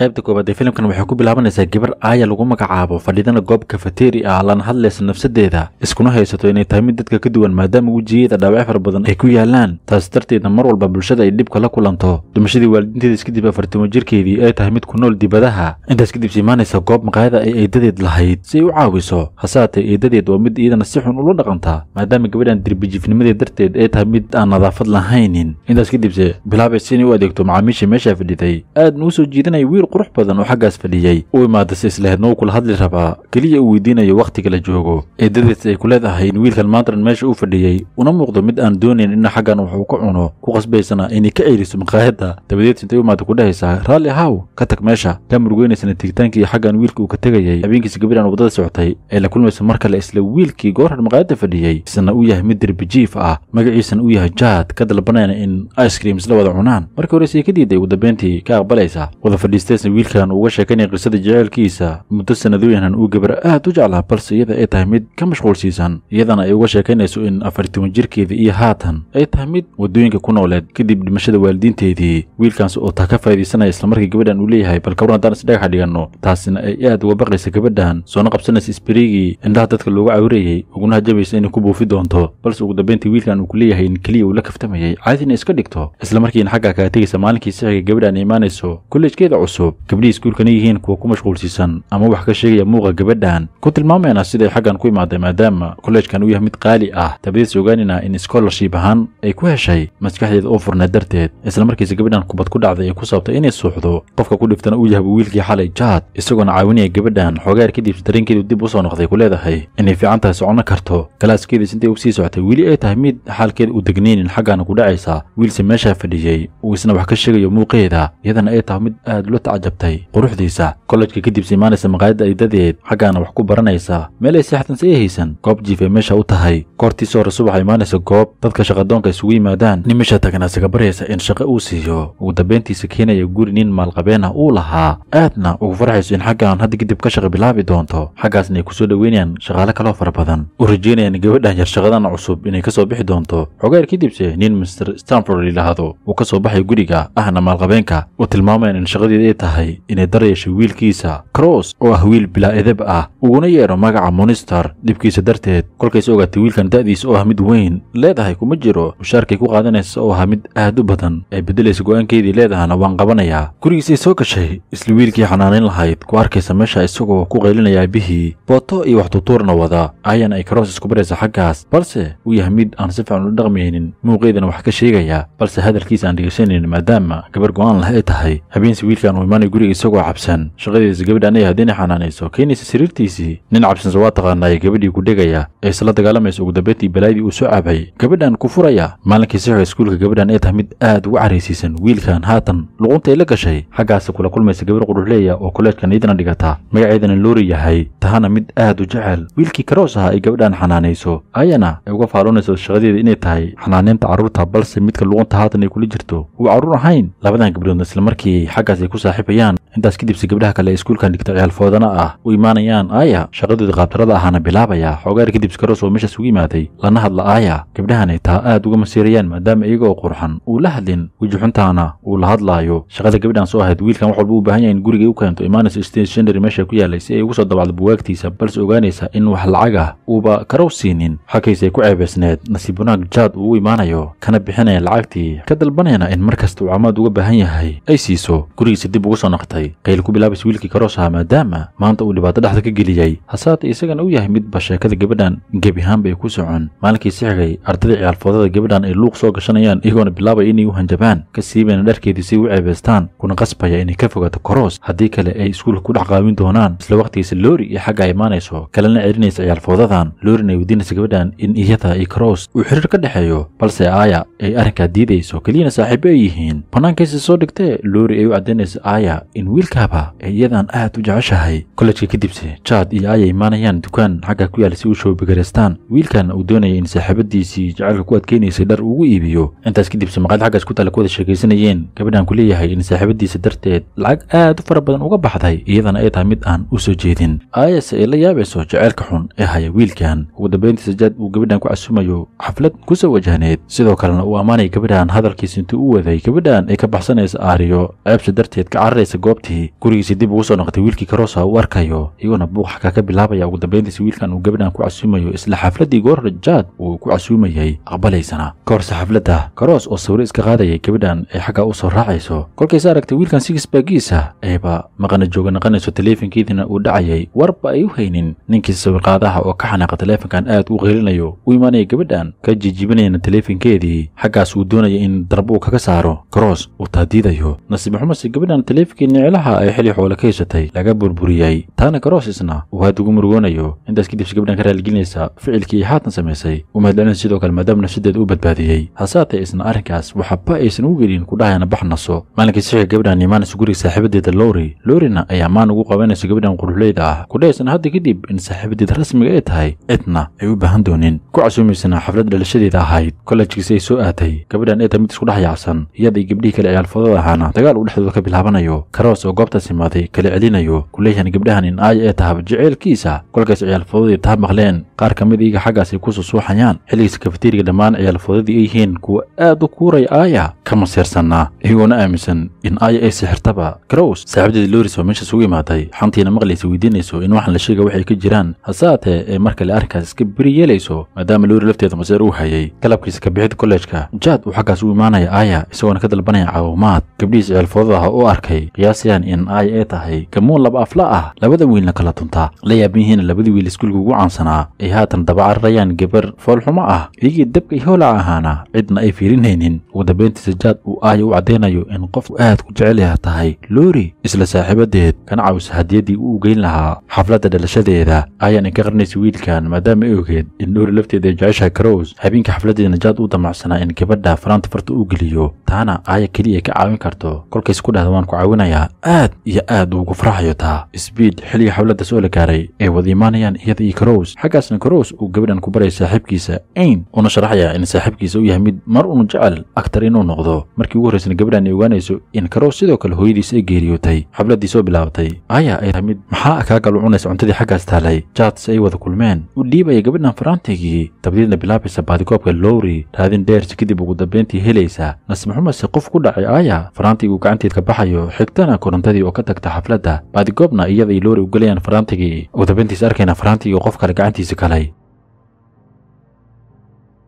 qaybta koobaad ee filimkan waxay ku bilaabanaysaa gabar aaya lagu magacaabo fadhidana goob kafateri ah lana hadlaysa nafsadeeda iskuna haysato inay tahay mid dadka ka duwan maadaama wejigeeda dhaawac fara badan ay ku yaallaan taas darteedna mar walba bulshada ay dhibka la kulanto dhimashadii waalidiinteedais kadib afartimo jirkeedii ay tahay mid ku nool dibadaha intaas kadibse siimaanaysa goob maqaayada ay eedadeed lahayd si ay u caawiso hase hasaatee eedadeed waa mid iyadana si xun ula dhaqanta maadaama gabadhan dirbijiifnimadeed darteed ay tahay mid aan nadaafad lahaynin intaas kadibse bilaabaysa inay u adeegto macaamiisha meeshaa fadhiday aadna usoo jiidanaya wiil qurux badan oo xaggaas fadhiyey u imaadase islaheedna uu kula hadli rabaa keliya uu weydiinayo wakhtiga la joogo eedadiis ay ku leedahay in wiilkan maantran meesha uu fadhiyey una muuqdo mid aan doonayn ina xaggan wax uu ka cuno ku qasbaysana inay ka eyriso maqaayadda dabadeed intay u imaada ku dhehaysaa raalli haw ka tag meesha kaa murugeynaysana tigitaankii xaggan wiilka uu ka tegayay habeenkiisa gabadhan waddada socotay ee la kulmaysa mar kale isla wiilkii goorhar maqaayadda fadhiyey isna uu yahay mid derbijiif ah magaciisan uu yahay jaad ka dalbanayna in ice cream isla wada cunaan markii hore sii ka diiday ugu dambeyntii ka aqbalaysa wada fadhiistay dhegaystayaasna wiilkan uga sheekanaya qisada jaceelkiisa muddo sanadooyinhan uu gabara aad u jeclaa balse iyada ay tahay mid ka mashquulsiisan iyadana ay uga sheekaynayso in afar toban jirkeeda iyo haatan ay tahay mid waddooyinka ku nooleed kadib dhimashada waalidiinteedii wiilkaas oo taa ka faa'iidaysanaya islamarkii gabadhan uu leeyahay bal kawaran haddaan isdhagaxa dhiganno taasina ay aad uga baqaysa gabadhan soona qabsanaysa isbariigii indhaha dadka loogu cawirayay uguna hajabaysa inay ku buufi doonto balse ugu dambayntii wiilkan uu ku leeyahay in keliya uu la kaftamayay caadina iska dhigto isla markiina xaggaa kaga tegaysa maalinkii sixigay gabadhan imaanayso kolleejkeeda cusub youtube gabdhihii iskuulkana yihiin kuwa ku mashquulsiisan ama wax ka sheegaya muuqa gabadhan ku tilmaamayna siday xaggan ku imaaday maadaama kolleejkan uu yahay mid qaali ah dabadeedse ogaanina in scholarship ahaan ay ku heshay maskaxdeeda oo furnaa darteed isla markiisa gabadhan kubad ku dhacday ay ku saabtay inay suuxdo qofka ku dhiftana uu yahaba wiilkii xalay jaad isagoona caawinaya gabadhan xoogaar kadib dareenkeedu dib u soo noqday ku leedahay inay fiican tahay socon karto galaaskeedis intay u sii socotay weli ay tahay mid xaalkeeda u degnaynin xaggaana ku dhacaysa wiilse meeshaa fadhiyey uu isna wax ka sheegayo muuqeeda iyadana ay tahay mid aad ula cajabtay quruxdiisa kolejka kadib siimaanaysa maqaayadda aydadeed xaggaana wax ku baranaysa meel ay seexatan sayahaysan goob jiifay meesha u tahay koortiis hore subaxa imaanaysa goob dadka shaqadoonka isugu yimaadaan nin meesha tagan isaga baryaysa in shaqo uu siiyo ugu dambeyntiisa keenaya guri nin maalqabeen ah uu lahaa aadna ugu farxayso in xaggan hadda kadib ka shaqa bilaabi doonto xaggaasna ay soo dhoweynayaan shaqaale kaleo fara badan u rajaynayaan gabadhan yar shaqadan cusub inay kasoo bixi doonto xogaayar kadibse nin master stanford la yidhaahdo uu kasoo baxay guriga ahna maalqabeenka u tilmaamayaan in shaqadeeda tahay inay daryasha wiilkiisa cross oo ah wiil bilaaedeb ah uguna yeedho magaca monister dhibkiisa darteed kolkaysa ogaatay wiilkan da'diisa oo ah mid weyn leedahay kuma jiro mushaarkay ku qaadanaysa oo ahaa mid aad u badan ee beddelaysa go'aankeedii leedahana waan qabanayaa gurigiisay soo gashay isla wiilkii xanaanayn lahayd ku arkaysa meesha isagoo ku qaylinaya aabihii booto iyo waxtutuurna wada ayaan ay cross isku baraysa xaggaas balse uu yahay mid aan si fiican u dhaqmaynin muuqeedana wax ka sheegaya balse hadalkiisa aan dhegaysanaynin maadaama gabar go'aan lah ay tahay habeensi wiilkan maani guriga isagoo cabsan shaqadiisa gabadh anay haddina xanaanayso keenaysa sariirtiisii nin cabsansa waa taqaanaaya gabadhii ku kudhegaya ee isla dagaalamaysa ugu dambayntii balaayadii uu soo caabhay gabadhan ku furaya maalinkii sixoga iskuulka gabadhan ay tahay mid aad ugu caraysiisan wiilkan haatan luqunta ay la gashay xaggaasa kula kulmaysa gabadh qudhuxleeya oo koleejkan iidana dhigata magaceedana loori yahay tahana mid aad u jecel wiilkii karoos ahaa ay gabadhan xanaanayso ayana ay uga faaluunayso shaqadeeda inay tahay xanaaneynta carruurta balse midka luqunta haatan ay kula jirto uu carruur ahayn labadan gabdhoodna islamarkii xaggaas ay ku saaxib jabayaan intaas kadibse gabdhaha kale ee iskuulkan dhigta ciyaal foodana ah u imaanayaan aaya shaqadoodii qaabtarada ahaana bilaabaya xoogaar kadib skaroos oo meeshaas ugu yimaaday lana hadla aaya gabdhahanay taa aad uga masiirayaan maadaama iyaga oo qurxan uu la hadlin wejixuntaana uu la hadlaayo shaqada gabdhan soo ahayd wiilkan wax walba u baahan yahay in gurigay u keento imaanaysa stationary meesha ku yaallay si ay ugu soo dabacdo buwaagtiisa balse ogaanaysa in wax lacag ah uuba karow siinin xakayse ku ceebaysneed nasiib jaad uu u imaanayo kana bixinaya lacagtii ka dalbanayna in mar kasta uu camaad uga baahan yahay ay siiso gurigiisa dib dib ugu soo noqotay qayl ku bilaabis wiilkii karoosaha maadaama maanta uu dhibaato dhexda ka geliyey hase hasaate isagana u yahay midba sheekada gabadhan gebi ahaanbay ku socon maalinkii si xigay ardayda ciyaalfoodada gabadhan ay luuq soo gashanayaan iyagoona bilaabaya inay u hanjabaan ka siibayna dharkeedii si u ceebaystaan kuna qasbaya inay ka fogaato koroos haddii kale ay iskuulka ku dhex qaabin doonaan isla wakhtigiisa loori iyo xaggaa imaanayso kalena celinaysa ciyaalfoodadan loorina ay weydiinaysa gabadhan in iyada iyo karoos uu xiriir ka dhexeeyo balse aaya ay arrinkaa diidayso keliyana saaxiibo ay yihiin bannaankiisa soo dhigtee loori ay u caddaynaysa aaya in wiilkaaba ee iyadan aad u jeceshahay kolejka kadibse jaad iyo aya imaanayaan dukaan xagga ku yaal si u shoobigareystaan wiilkan uu doonaya in saaxiibadiisii jacaylka ku adkeynaysay dhar ugu iibiyo intaas kadibse maqaayad xaggaas ku taala ku wada sheekaysanayeen gabadhan ku leeyahay in saaxiibadiisa darteed lacag aad u fara badan uga baxday iyadana ay tahay mid aan u soo jeedin aayase ay la yaabayso jacaylka xun ee haya wiilkan ugu dambayntiisa jad uu gabadhan ku casumayo xaflad kusoo wajahneed sidoo kalena uu ammaanaya gabadhan hadalkiisa intuu u waday gabadhan ay ka baxsanaysa aariyo ceebsa darteed cararaysa goobtii gurigiisa dib ugu soo noqotay wiilkii karoosa u arkayo iyagoona buuqa ka bilaabaya ugu dambayntiisa wiilkan uu gabadhan ku casuumayo isla xafladdii goor rajaad uu ku casuumayay aqbalaysana ka horse xafladda karoos oo sawiro iska qaadayay gabadhan ay xaggaa u soo raacayso kolkaysa aragtay wiilkan sigisbaagiisa ayba maqana jooga naqanayso taleefonkeediina uu dhacayay warba ay u haynin ninkii sawirqaadaha oo ka xanaaqa taleefonkan aad u qeylinayo u imaanaya gabadhan ka jiijibinayana taleefonkeedii xaggaas uu doonaya in darba kaga saaro karoos uu taadiidayo nasiib xumase gabadhan taleefkii niclaha ay xili xoole ka laga burburiyey taana karoosisna uu haddigu murugoonayo intaas kadib si gabdhan raaligelinaysa ficilkii haatan samaysay u umahadcelinaysa sidoo kale maadaama nafsadeeda u badbaadiyey hase haatee aysan arrinkaas waxba aysan u gelin ku dhahayana bax naso maalinkii sixirka gabdhan imaanaysa guriga saaxiibadeeda lowri lorina ayaa maan ugu qabanaysa gabdhan quruxleyda ah ku dhahaysana hadda kadib in saaxiibadeeda rasmiga ay tahay cidna ay u baahan doonin ku casuumaysana xaflad dhalashadeeda ahayd kolajkiisi ay soo aatay gabdhan eeda mid isku dhex yaacsan iyada iyo gabdhihii kale ee alfadooda ahaana dagaal uu dhexdooda ka bilaabanayo karoos oo goobtaas imaaday kala celinayo ku gabdhahan in aaya ee tahaba jaceylkiisa kolkaas ciyaal ciyaarfoodaday taa maqleen qaar ka mid iyaga xaggaasay ku susuuxayaan xilligiisa kafeteriga dhammaan ciyaarfoodadii ay yihiin kuwa aad u kuuray aaya kama seersannaa iyagoona aaminsan in aaya ay sixirtaba grows saaxiibadii loris oo meeshaas ugu imaaday xantiina maqlaysa weydiinayso in waxaan la sheega waxay ka jiraan hase hasaatee ee kale arrinkaas iska beri yeelayso maadaama loori lafteeda maseer uu hayay galabkiisa ka bixid kollejka jaad uu xaggaas u imaanaya aaya isagoona ka dalbanaya caawimaad gabdhihiis ciyaarfoodada ha ah u arkay qiyaasayaan in aaya ee tahay gamuun laba afla ah labada wiilna kala tunta la yaabmihiina labadii wiil iskuulka ugu caansanaa ay haatan daba cararayaan gabar foolxumo ah iyagii dabkay hoolaa ahaana cidna ay fiirinaynin ugu dambayntii sajaad uu ahyo u caddaynayo in qofku aad ku jecelyaha tahay loori isla saaxiibadeed kana cawisa hadiyaddii u geyn lahaa xafladda dhalashadeeda ayaan inka qarnaysa wiilkan maadaama ay ogeed in loori lafteeda ee jeceshahay karows habeenkii xafladdeeda najaad uu damacsanaa in gabadha faraanta farta uu geliyo taana aaya keliya ka caawin karto kolkays ku dhahda waan ku caawinayaa aad iyo aad uugu farxayo taa sbiid xilliga xafladdaas oo la gaaray ay wada imaanayaan iyada iyo karows xaggaasna karows uu gabadhan ku baraya saaxiibkiisa ayn uuna sharaxaya in saaxiibkiisa u yahay mid mar uun jecel agtar inuu noqdo markii ugu horraysna gabadhan ay ogaanayso in karows sidoo kale hooyadiis ay geeriyootay xabladdii soo bilaabatay aya ay tahay mid maxaa u cunaysa cuntadii xaggaas taalay jaads ay wada kulmeen u dhiibaya gabadhan faraantigii dabadiidna bilaabaysa baadigoobka lowri raadin dheersi kadib ugu dambayntii helaysa nasmaxumase qof ku dhacay aaya faraantayguu gacanteed ka baxayo xigtana korontadii oo ka tagta xafladda baadigoobna iyada ay lowri u gelayaan faraantaygii ugu dambayntiis arkayna faraantii uu qof kale gacantiisa kalay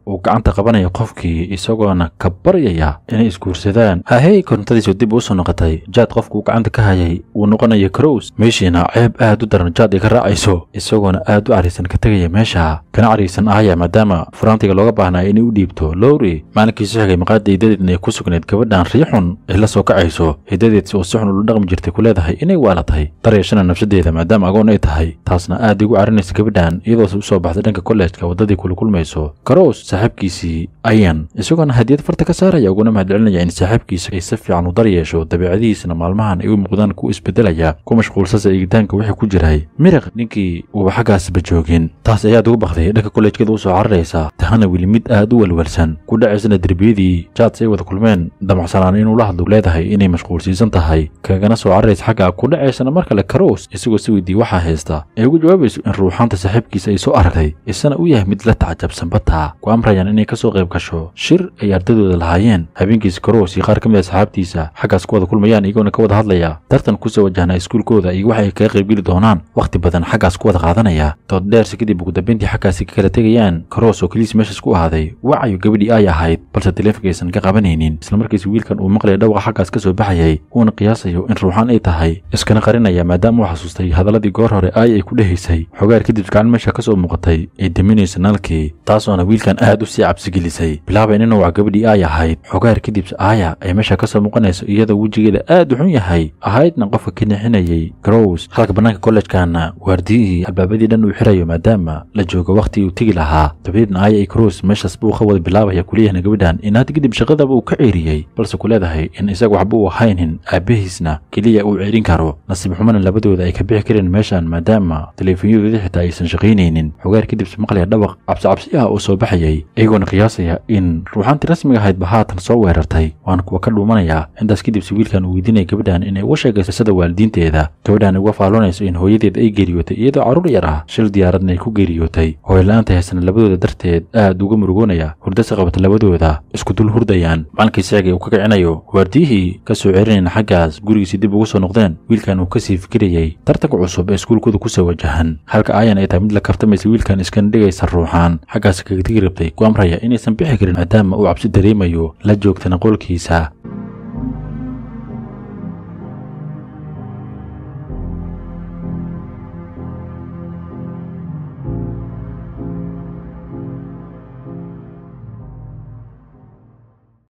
uu gacanta qabanaya qofkii isagoona ka baryaya inay isguursadaan hahey korontadiisu dib uusoo noqotay jaad qofkuu gacanta ka hayay wuu noqonaya karows meeshiina ceeb aad u daran jaad ay ka raacayso isagoona aad u caraysan ka tegaya meesha kana ganacariisan ahaya maadaama furaantiga looga baahnaayo inay u dhiibto lowri maalinkiisu xigay maqaada hiddadeedna ay ku sugnayd gabadhaan riixun ay la soo kacayso hiddadeed si uu si xun ula dhaqmi jirtay ku leedahay inay waalatahay daryeeshana nafsadeeda maadaama agoon ay tahay taasna aad igu carinaysa gabadhaan iyadoo u soo baxday dhanka kollejka waddadii kula kulmayso karows saaxiibkiisii ayan isagoona hadiyad farta ka saaraya uguna mahadcelinaya in saaxiibkiisa ay si fiican u dar yeesho dabeicadihiisna maalmahan ay u muuqdaan ku isbedelaya ku mashquulsasa igitaanka wixii ku jiray miriq ninkii uba xaggaasba joogin taas ayaad ugu baqday ayay dhanka kolleejkeeda u soo cararaysaa tahana weli mid aad u welwelsan ku dhacaysana derbiyadii jaads ay wada kulmeen damacsanaana inuu la hadlu leedahay inay mashquulsiisan tahay kagana soo cararaysa xagga ku dhacaysana mar kale karoos isagoo si weydii waxaa haysta ee ugu jawaabayso in ruuxaanta saaxiibkiisa ay soo aragtay isana u yahay mid la tacjabsan bataa ku amrayaan inay ka soo qayb gasho shir ay ardadooda lahaayeen habeenkiisa karoos iyo qaar ka mid a ah saxaabtiisa xaggaas ku wada kulmayaan iyagoona ka wada hadlaya tartan kusoo wajahnaa iskuulkooda iyo waxa ay kaga qaybgeli doonaan wakhti badan xaggaas ku wada qaadanaya dood dheerse kadib ugu dambeyntii xaggaas markaasi ka kala tegayaan karoos oo keliis meeshaas ku ahaaday wacayo gabadhii ay ahayd balse taleefankaysan ka qabanaynin islamarkiisa wiilkan uu maqlaya dhawqa xaggaas ka soo baxayay uuna qiyaasayo in ruuxaan ay tahay iskana qarinaya maadaama uu xasuustay hadalladii goor hore aay ay ku dhehaysay xogaar kadib gacan meesha ka soo muuqatay ay daminaysa nalkii taasoona wiilkan aad u sii cabsigelisay bilaabayn inuu waca gabadhii ay ahayd xogaar kadib aaya ay meesha ka soo muuqanayso iyadoo wejigeeda aad u xun yahay ahaydna qofka ka nixinayay grows halka bannaanka kollejkana waardiyihii albaabadii dhan uu xirayo maadaama la joogo wakhti uu tegi lahaa dabadeedna aaya crus meeshaas buu ka wada bilaabaya kuleeyahna gabadhan in inaad kadib shaqadaba uu ka ceeriyey balse ku leedahay in isaga waxba uu ahaynin aabbahiisna keliya uu ceerin karo nasiib xumana labadooda ay ka bixi kareen meeshan maadaama teleefonyadooda xitaa aysan shaqaynaynin xogaar kadib maqlaya dhabaq cabsicabsi ah oo soo baxayay iyagoona qiyaasaya in ruuxaantii rasmiga ahaydba haatan soo weerartay waan kuwa ka dhuumanayaa intaas kadibse wiilkan uu weydiinaya gabadhan inay uga sheegayso sada waalidiinteeda gabadhan ay uga faaloonayso in hooyadeed ay geeriyootay iyadoo carruur yar ah shil diyaaradna ay ku geeriyootay hooyla-aanta haysana labadooda darteed aad uga murugoonaya hurdasa qabata labadooda isku dul hurdayaan macalinkii seegay uu ka kicinayo waardiyihii ka soo celinayna xaggaas gurigiisii dib ugu soo noqdeen wiilkan uu kasii fikirayey tartanka cusub ee iskuulkooda ku soo wajahan halka aayan ay tahay mid la kaftamaysa wiilkan iskana dhigaysa ruuxaan xaggaas kagatigi rabtay ku amraya inaysan bixi karin maadaama uu cabsi dareemayo la joogtana qolkiisa